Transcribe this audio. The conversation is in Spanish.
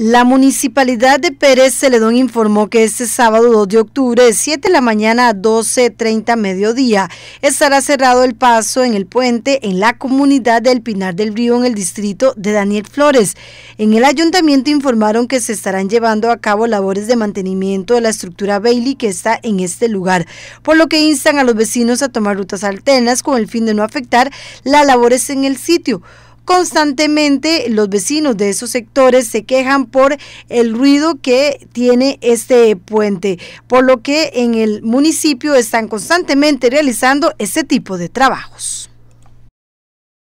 La municipalidad de Pérez Celedón informó que este sábado 2 de octubre, de 7 de la mañana a 12.30 mediodía, estará cerrado el paso en el puente en la comunidad del Pinar del Río en el distrito de Daniel Flores. En el ayuntamiento informaron que se estarán llevando a cabo labores de mantenimiento de la estructura Bailey que está en este lugar, por lo que instan a los vecinos a tomar rutas alternas con el fin de no afectar las labores en el sitio. Constantemente los vecinos de esos sectores se quejan por el ruido que tiene este puente, por lo que en el municipio están constantemente realizando este tipo de trabajos.